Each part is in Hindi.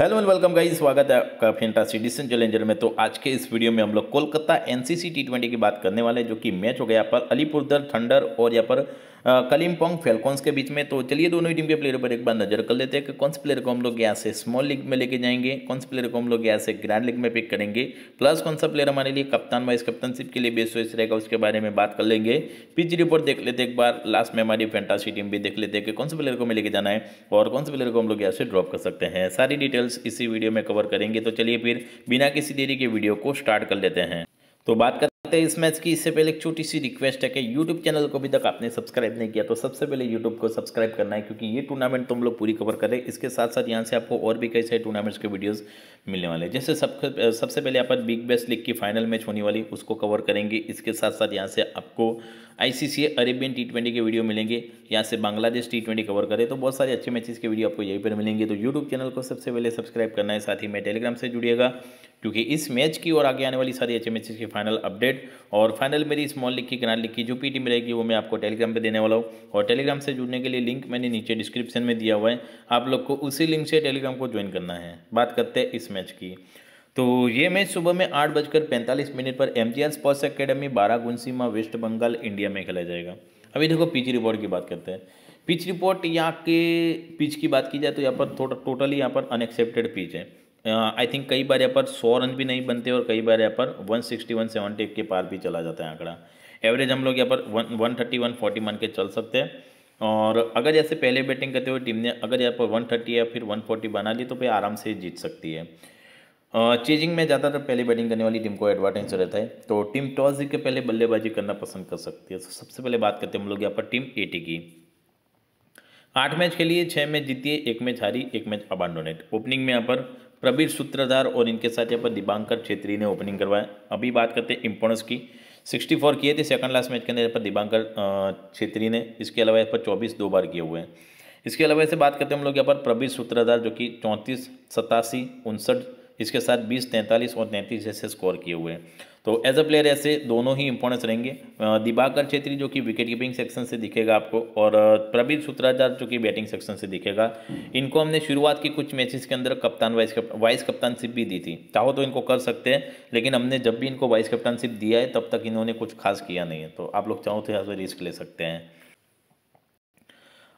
हेलो एंड वेलकम गाइस स्वागत है आपका फिंटा सिटीजन चैलेंजर में तो आज के इस वीडियो में हम लोग कोलकाता एनसीसी टी ट्वेंटी की बात करने वाले हैं जो कि मैच हो गया यहाँ पर अलीपुरदर थंडर और यहाँ पर कलिम्पोंग फेलकॉन्स के बीच में तो चलिए दोनों ही टीम के प्लेयर पर एक बार नजर कर लेते हैं कि कौन से प्लेयर को हम लोग यहाँ से स्मॉल लीग में लेके जाएंगे कौन से प्लेयर को हम लोग यहाँ से ग्रैंड लीग में पिक करेंगे प्लस कौन सा प्लेयर हमारे लिए कप्तान वाइस कप्तानशिप के लिए बेस्ट वेस्ट रहेगा उसके बारे में बात कर लेंगे पिच रिपोर्ट देख लेते एक बार लास्ट में हमारी फैंटासी टीम भी देख लेते हैं कि कौन से प्लेयर को हमें लेके जाना है और कौन से प्लेयर को हम लोग यहाँ से ड्रॉप कर सकते हैं सारी डिटेल्स इसी वीडियो में कवर करेंगे तो चलिए फिर बिना किसी देरी के वीडियो को स्टार्ट कर लेते हैं तो बात कर तो इस मैच की इससे पहले एक छोटी सी रिक्वेस्ट है कि यूट्यूब चैनल को अभी तक आपने सब्सक्राइब नहीं किया तो सबसे पहले यूट्यूब को सब्सक्राइब करना है क्योंकि ये टूर्नामेंट तो हम लोग पूरी कवर करें इसके साथ साथ यहाँ से आपको और भी कई सारे टूर्नामेंट्स के वीडियोज मिलने वाले हैं जैसे सब सबसे पहले अपन बिग बेस्ट लीग की फाइनल मैच होने वाली उसको कवर करेंगे इसके साथ साथ यहाँ से आपको आईसीसी अरेबियन टी ट्वेंटी के वीडियो मिलेंगे यहाँ से बांग्लादेश टी ट्वेंटी कवर करें तो बहुत सारे अच्छे मैचेस के वीडियो आपको यहीं पर मिलेंगे तो यूट्यूब चैनल को सबसे पहले सब्सक्राइब करना है साथ ही मैं टेलीग्राम से जुड़िएगा क्योंकि इस मैच की और आगे आने वाली सारी अच्छे मैचेस की फाइनल अपडेट और फाइनल मेरी स्मॉल लीग की ग्रांड लीग की जो पी टीम रहेगी वो मैं आपको टेलीग्राम पर देने वाला हूँ और टेलीग्राम से जुड़ने के लिए लिंक मैंने नीचे डिस्क्रिप्शन में दिया हुआ है आप लोग को उसी लिंक से टेलीग्राम को ज्वाइन करना है बात करते हैं इस मैच की तो ये मैच सुबह में आठ बजकर पैंतालीस मिनट पर M G L sports academy में वेस्ट बंगाल इंडिया में खेला जाएगा अभी देखो पिच रिपोर्ट की बात करते हैं पिच रिपोर्ट यहाँ के पिच की बात की जाए तो यहाँ पर टोटली यहाँ पर अनएक्सेप्टेड पिच है आई थिंक कई बार यहाँ पर सौ रन भी नहीं बनते और कई बार यहाँ पर वन सिक्सटी वन सेवनटी के पार भी चला जाता है आंकड़ा एवरेज हम लोग यहाँ पर one one thirty one forty मान के चल सकते हैं और अगर जैसे पहले बैटिंग करते हुए टीम ने अगर यहाँ पर वन थर्टी या फिर वन फोर्टी बना ली तो भाई आराम से जीत सकती है चेजिंग में ज़्यादातर पहले बैटिंग करने वाली टीम को एडवांटेज रहता है तो टीम टॉस जीत के पहले बल्लेबाजी करना पसंद कर सकती है तो सबसे पहले बात करते हैं हम लोग यहाँ पर टीम ए की आठ मैच के लिए छः मैच जीती है एक मैच हारी एक मैच अबांडोनेट ओपनिंग में यहाँ पर प्रबीर सूत्रधार और इनके साथ यहाँ पर दीपांकर छेत्री ने ओपनिंग करवाया अभी बात करते हैं इम्पोर्टेंस की सिक्सटी फोर किए थे सेकंड लास्ट मैच के अंदर पर दिबांकर छेत्री ने इसके अलावा इस पर चौबीस दो बार किए हुए हैं इसके अलावा ऐसे बात करते हैं हम लोग यहाँ पर प्रवीर सूत्रधार जो कि चौंतीस सतासी उनसठ इसके साथ बीस तैंतालीस और तैंतीस जैसे स्कोर किए हुए हैं तो एज अ प्लेयर ऐसे दोनों ही इंपॉर्टेंस रहेंगे दिबाकर छेत्री जो कि विकेट कीपिंग सेक्शन से दिखेगा आपको और प्रवीण सूत्राचार जो कि बैटिंग सेक्शन से दिखेगा इनको हमने शुरुआत की कुछ मैचेस के अंदर कप्तान वाइस वाइस कप्तानशिप भी दी थी चाहो तो इनको कर सकते हैं लेकिन हमने जब भी इनको वाइस कप्तानशिप दिया है तब तक इन्होंने कुछ खास किया नहीं है तो आप लोग चाहो तो यहाँ से रिस्क ले सकते हैं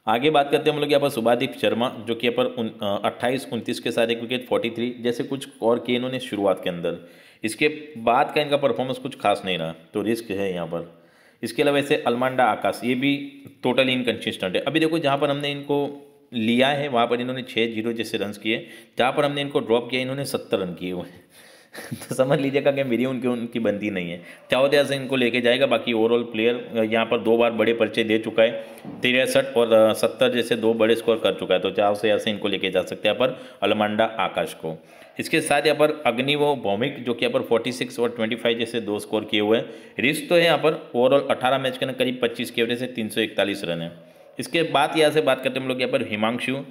आगे बात करते हैं हम लोग यहाँ पर सुभादीप शर्मा जो कि यहाँ पर अट्ठाईस उनतीस के साथ एक विकेट फोर्टी थ्री जैसे कुछ और किए इन्होंने शुरुआत के अंदर इसके बाद का इनका परफॉर्मेंस कुछ खास नहीं रहा तो रिस्क है यहाँ पर इसके अलावा ऐसे अलमांडा आकाश ये भी टोटली इनकन्सिस्टेंट है अभी देखो जहाँ पर हमने इनको लिया है वहाँ पर इन्होंने छः जीरो जैसे रन किए जहाँ पर हमने इनको ड्रॉप किया इन्होंने सत्तर रन किए हुए हैं तो समझ लीजिएगा कि मेरी उनकी उनकी बनती नहीं है चौदह तो से इनको लेके जाएगा बाकी ओवरऑल प्लेयर यहाँ पर दो बार बड़े पर्चे दे चुका है तिरसठ और सत्तर जैसे दो बड़े स्कोर कर चुका है तो चार से तो ऐसे इनको लेके जा सकते हैं यहाँ पर अलमंडा आकाश को इसके साथ यहाँ पर अग्नि वो भौमिक जो कि यहाँ पर फोर्टी और ट्वेंटी जैसे दो स्कोर किए हुए हैं रिस्क तो है यहाँ पर ओवरऑल अठारह मैच के करीब पच्चीस के एवरेज से तीन रन है इसके बाद यहाँ से बात करते हैं हम लोग यहाँ पर हिमांशु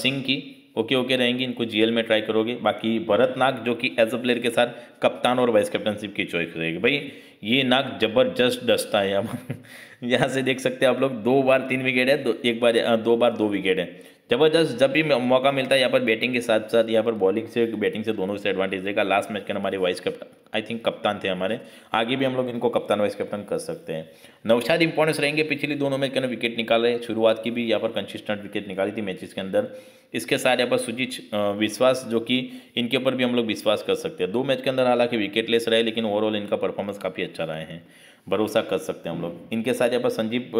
सिंह की ओके ओके रहेंगी इनको जीएल में ट्राई करोगे बाकी भरत नाग जो कि एज अ प्लेयर के साथ कप्तान और वाइस कैप्टनशिप की चॉइस रहेगी भाई ये नाग जबरदस्त डसता है अब यहाँ से देख सकते हैं आप लोग दो बार तीन विकेट है दो एक बार दो बार दो विकेट है जबरदस्त जब भी मौका मिलता है यहाँ पर बैटिंग के साथ साथ यहाँ पर बॉलिंग से बैटिंग से दोनों से एडवांटेज रहेगा लास्ट मैच के हमारे वाइस कैप्टन आई थिंक कप्तान थे हमारे आगे भी हम लोग इनको कप्तान वाइस कैप्टन कर सकते हैं नवशाद इंपॉर्टेंस रहेंगे पिछली दोनों में क्या विकेट निकाले शुरुआत की भी यहाँ पर कंसिस्टेंट विकेट निकाली थी मैचेस के अंदर इसके साथ यहाँ पर सुजीत विश्वास जो कि इनके ऊपर भी हम लोग विश्वास कर सकते हैं दो मैच के अंदर हालांकि विकेट लेस रहे लेकिन ओवरऑल इनका परफॉर्मेंस काफ़ी अच्छा रहे हैं भरोसा कर सकते हैं हम लोग इनके साथ यहाँ पर संजीव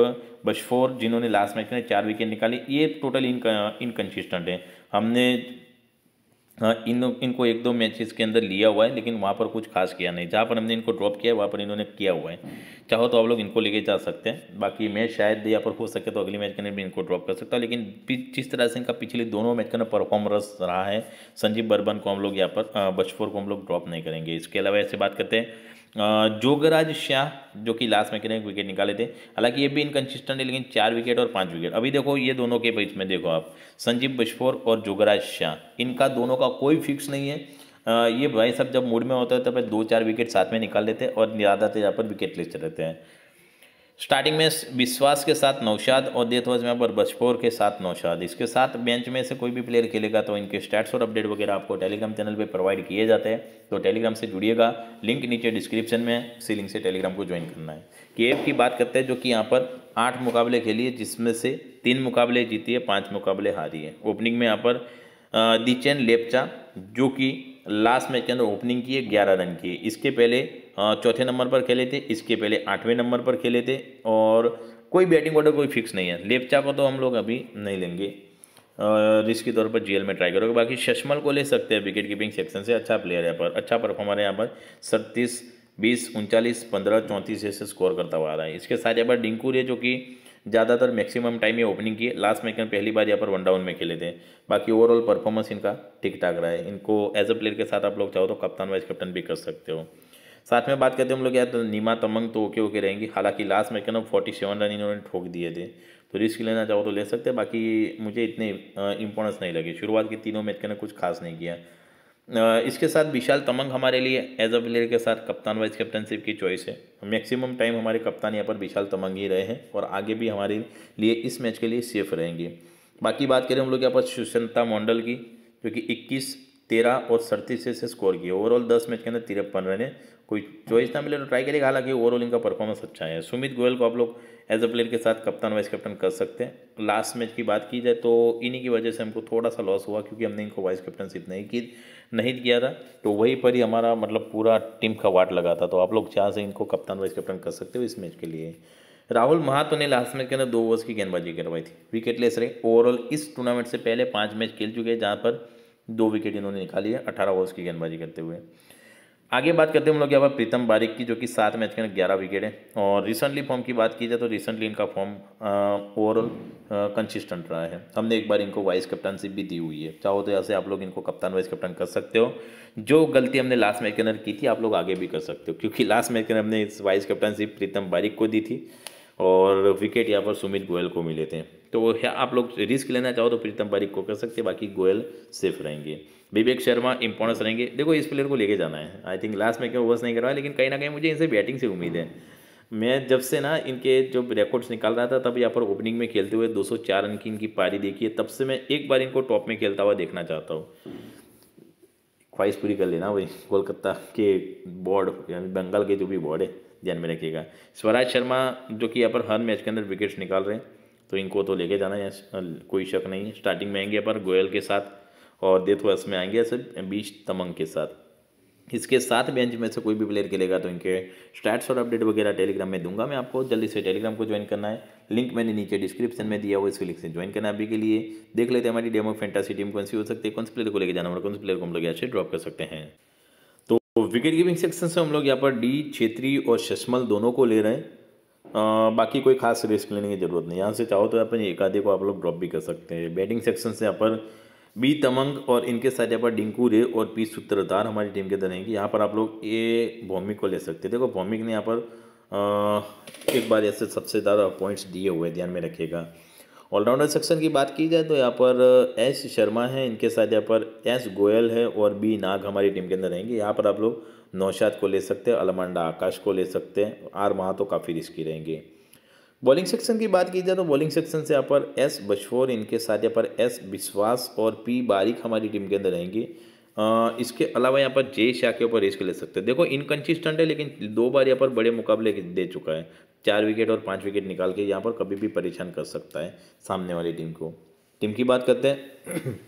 बशफोर जिन्होंने लास्ट मैच में चार विकेट निकाली ये टोटल इनकन्सिस्टेंट है हमने हाँ, इन इनको एक दो मैचेस के अंदर लिया हुआ है लेकिन वहाँ पर कुछ खास किया नहीं जहाँ पर हमने इनको ड्रॉप किया है वहाँ पर इन्होंने किया हुआ है चाहो तो आप लोग इनको लेके जा सकते हैं बाकी मैच शायद यहाँ पर हो सके तो अगले मैच के अंदर भी इनको ड्रॉप कर सकता है लेकिन जिस तरह से इनका पिछले दोनों मैच के अंदर परफॉर्मेंस रहा है संजीव बर्बन को हम लोग यहाँ पर बचपुर को हम लोग ड्रॉप नहीं करेंगे इसके अलावा ऐसे बात करते हैं जोगराज शाह जो कि लास्ट में कितने विकेट निकाले थे हालांकि ये भी इनकन्सिस्टेंट है लेकिन चार विकेट और पांच विकेट अभी देखो ये दोनों के बीच में देखो आप संजीव बशफोर और जोगराज शाह इनका दोनों का कोई फिक्स नहीं है आ, ये भाई सब जब मूड में होता है तब तो दो चार विकेट साथ में निकाल लेते हैं और ज़्यादातर से यहाँ पर विकेट लेते रहते हैं स्टार्टिंग में विश्वास के साथ नौशाद और देथ वॉज यहाँ पर बचपोर के साथ नौशाद इसके साथ बेंच में से कोई भी प्लेयर खेलेगा तो इनके स्टैट्स और अपडेट वगैरह आपको टेलीग्राम चैनल पे प्रोवाइड किए जाते हैं तो टेलीग्राम से जुड़िएगा लिंक नीचे डिस्क्रिप्शन में सी इसी लिंक से टेलीग्राम को ज्वाइन करना है के की बात करते हैं जो कि यहाँ पर आठ मुकाबले खेलिए जिसमें से तीन मुकाबले जीती है पाँच मुकाबले हारी है ओपनिंग में यहाँ पर दिचेन लेपचा जो कि लास्ट मैच के अंदर ओपनिंग है ग्यारह रन किए इसके पहले चौथे नंबर पर खेले थे इसके पहले आठवें नंबर पर खेले थे और कोई बैटिंग ऑर्डर कोई फिक्स नहीं है लेपचा को तो हम लोग अभी नहीं लेंगे रिस्क के तौर पर जीएल में ट्राई करोगे बाकी शशमल को ले सकते हैं विकेट कीपिंग सेक्शन से अच्छा प्लेयर है पर अच्छा परफॉर्मर है यहाँ पर सत्तीस बीस उनचालीस पंद्रह चौंतीस ऐसे स्कोर करता हुआ आ रहा है इसके साथ यहाँ पर डिंकूर है जो कि ज़्यादातर मैक्सिमम टाइम ये ओपनिंग की लास्ट मैच में पहली बार यहाँ पर वन डाउन में खेले थे बाकी ओवरऑल परफॉर्मेंस इनका ठीक ठाक रहा है इनको एज अ प्लेयर के साथ आप लोग चाहो तो कप्तान वाइस कप्टन भी कर सकते हो साथ में बात करते हैं हम लोग यार तो नीमा तमंग तो ओके ओके रहेंगी हालांकि लास्ट में क्या ना फोर्टी सेवन रन इन्होंने ठोक दिए थे तो रिस्क लेना चाहो तो ले सकते हैं बाकी मुझे इतने इंपॉर्टेंस नहीं लगे शुरुआत के तीनों मैच के ना कुछ खास नहीं किया इसके साथ विशाल तमंग हमारे लिए एज अ प्लेयर के साथ कप्तान वाइस कैप्टनशिप की चॉइस है मैक्सिमम टाइम हमारे कप्तान यहाँ पर विशाल तमंग ही रहे हैं और आगे भी हमारे लिए इस मैच के लिए सेफ रहेंगे बाकी बात करें हम लोग यहाँ पर सुशंता मंडल की जो कि इक्कीस तेरह और सड़तीस से, से स्कोर किए ओवरऑल दस मैच के अंदर तिरपन रन है कोई चॉइस ना मिले तो ट्राई करेगा हालांकि ओवरऑल इनका परफॉर्मेंस अच्छा है सुमित गोयल को आप लोग एज अ प्लेयर के साथ कप्तान वाइस कैप्टन कर सकते हैं लास्ट मैच की बात की जाए तो इन्हीं की वजह से हमको थोड़ा सा लॉस हुआ क्योंकि हमने इनको वाइस कैप्टनशिप नहीं की नहीं किया था तो वहीं पर ही हमारा मतलब पूरा टीम का वाट लगा था तो आप लोग चाह से इनको कप्तान वाइस कैप्टन कर सकते हो इस मैच के लिए राहुल महातो ने लास्ट मैच के अंदर दो ओवर्स की गेंदबाजी करवाई थी विकेट लेस रहे ओवरऑल इस टूर्नामेंट से पहले पाँच मैच खेल चुके हैं जहाँ पर दो विकेट इन्होंने निकाली है अठारह ओवर्स की गेंदबाजी करते हुए आगे बात करते हैं हम लोग यहाँ पर प्रीतम बारिक की जो कि सात मैच के अंदर ग्यारह विकेट है और रिसेंटली फॉर्म की बात की जाए तो रिसेंटली इनका फॉर्म ओवरऑल कंसिस्टेंट रहा है हमने एक बार इनको वाइस कैप्टनशिप भी दी हुई है चाहो तो ऐसे आप लोग इनको कप्तान वाइस कप्टन कर सकते हो जो गलती हमने लास्ट मैच के अंदर की थी आप लोग आगे भी कर सकते हो क्योंकि लास्ट मैच के अंदर हमने इस वाइस कैप्टनशिप प्रीतम बारिक को दी थी और विकेट यहाँ पर सुमित गोयल को मिले थे तो वो आप लोग रिस्क लेना चाहो तो प्रीतम बारी को कर सकते हैं बाकी गोयल सेफ रहेंगे विवेक शर्मा इम्पोर्टेंस रहेंगे देखो इस प्लेयर को लेके जाना है आई थिंक लास्ट में क्यों ओवर्स नहीं करवाया लेकिन कहीं ना कहीं मुझे इनसे बैटिंग से उम्मीद है मैं जब से ना इनके जब रिकॉर्ड्स निकाल रहा था तब यहाँ पर ओपनिंग में खेलते हुए 204 रन की इनकी पारी देखी है तब से मैं एक बार इनको टॉप में खेलता हुआ देखना चाहता हूँ ख्वाहिश पूरी कर लेना भाई कोलकाता के बोर्ड यानी बंगाल के जो भी बोर्ड है ध्यान में रखिएगा स्वराज शर्मा जो कि यहाँ पर हर मैच के अंदर विकेट्स निकाल रहे हैं तो इनको तो लेके जाना है कोई शक नहीं है स्टार्टिंग में आएंगे पर गोयल के साथ और देथ वर्ष में आएंगे ऐसे बीच तमंग के साथ इसके साथ बेंच में से कोई भी प्लेयर खेलेगा तो इनके स्टैट्स और अपडेट वगैरह टेलीग्राम में दूंगा मैं आपको जल्दी से टेलीग्राम को ज्वाइन करना है लिंक मैंने नीचे डिस्क्रिप्शन में दिया हुआ इसको लिंक से ज्वाइन करना अभी के लिए देख लेते हैं हमारी डेमो फेंटासी टीम कौन सी हो सकती है कौन से प्लेयर को लेकर जाना और कौन से प्लेयर को हम लोग यहाँ से ड्रॉप कर सकते हैं तो विकेट कीपिंग सेक्शन से हम लोग यहाँ पर डी छेत्री और शशमल दोनों को ले रहे हैं बाकी कोई खास रिस्क लेने की ज़रूरत नहीं यहाँ से चाहो तो अपन एक आधे को आप लोग ड्रॉप भी कर सकते हैं बैटिंग सेक्शन से यहाँ पर बी तमंग और इनके साथ यहाँ पर डिंकू रे और पी सूत्रधार हमारी टीम के अंदर रहेंगे यहाँ पर आप लोग ए भौमिक को ले सकते हैं देखो भौमिक ने यहाँ पर एक बार ऐसे सबसे ज़्यादा पॉइंट्स दिए हुए ध्यान में रखेगा ऑलराउंडर सेक्शन की बात की जाए तो यहाँ पर एस शर्मा है इनके साथ यहाँ पर एस गोयल है और बी नाग हमारी टीम के अंदर रहेंगे यहाँ पर आप लोग नौशाद को ले सकते हैं अलमंडा आकाश को ले सकते हैं आर महातो काफ़ी रिस्की रहेंगे बॉलिंग सेक्शन की बात की जाए तो बॉलिंग सेक्शन से यहाँ पर एस बशोर इनके साथ यहाँ पर एस विश्वास और पी बारिक हमारी टीम के अंदर रहेंगे इसके अलावा यहाँ पर जे शाह के ऊपर रेस ले सकते हैं देखो इनकन्सिस्टेंट है लेकिन दो बार यहाँ पर बड़े मुकाबले दे चुका है चार विकेट और पाँच विकेट निकाल के यहाँ पर कभी भी परेशान कर सकता है सामने वाली टीम को टीम की बात करते हैं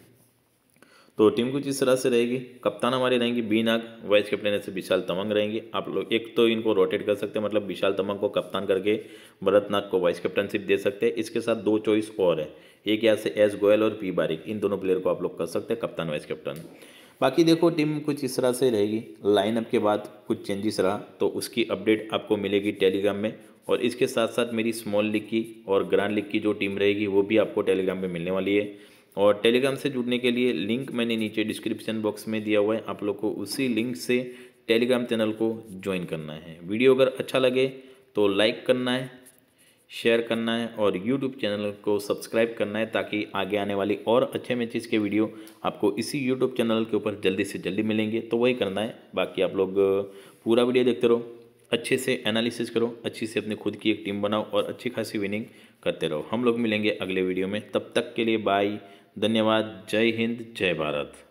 तो टीम कुछ इस तरह से रहेगी कप्तान हमारे रहेंगे बी नाग वाइस कैप्टन ऐसे विशाल तमंग रहेंगे आप लोग एक तो इनको रोटेट कर सकते हैं मतलब विशाल तमंग को कप्तान करके भरत नाग को वाइस कैप्टनशिप दे सकते हैं इसके साथ दो चॉइस और है एक यहाँ से एस गोयल और पी बारिक इन दोनों प्लेयर को आप लोग कर सकते हैं कप्तान वाइस कैप्टन बाकी देखो टीम कुछ इस तरह से रहेगी लाइनअप के बाद कुछ चेंजेस रहा तो उसकी अपडेट आपको मिलेगी टेलीग्राम में और इसके साथ साथ मेरी स्मॉल लीग की और ग्रैंड लीग की जो टीम रहेगी वो भी आपको टेलीग्राम में मिलने वाली है और टेलीग्राम से जुड़ने के लिए लिंक मैंने नीचे डिस्क्रिप्शन बॉक्स में दिया हुआ है आप लोग को उसी लिंक से टेलीग्राम चैनल को ज्वाइन करना है वीडियो अगर अच्छा लगे तो लाइक करना है शेयर करना है और यूट्यूब चैनल को सब्सक्राइब करना है ताकि आगे आने वाली और अच्छे मैचेस के वीडियो आपको इसी यूट्यूब चैनल के ऊपर जल्दी से जल्दी मिलेंगे तो वही करना है बाकी आप लोग पूरा वीडियो देखते रहो अच्छे से एनालिसिस करो अच्छी से अपनी खुद की एक टीम बनाओ और अच्छी खासी विनिंग करते रहो हम लोग मिलेंगे अगले वीडियो में तब तक के लिए बाय धन्यवाद जय हिंद जय भारत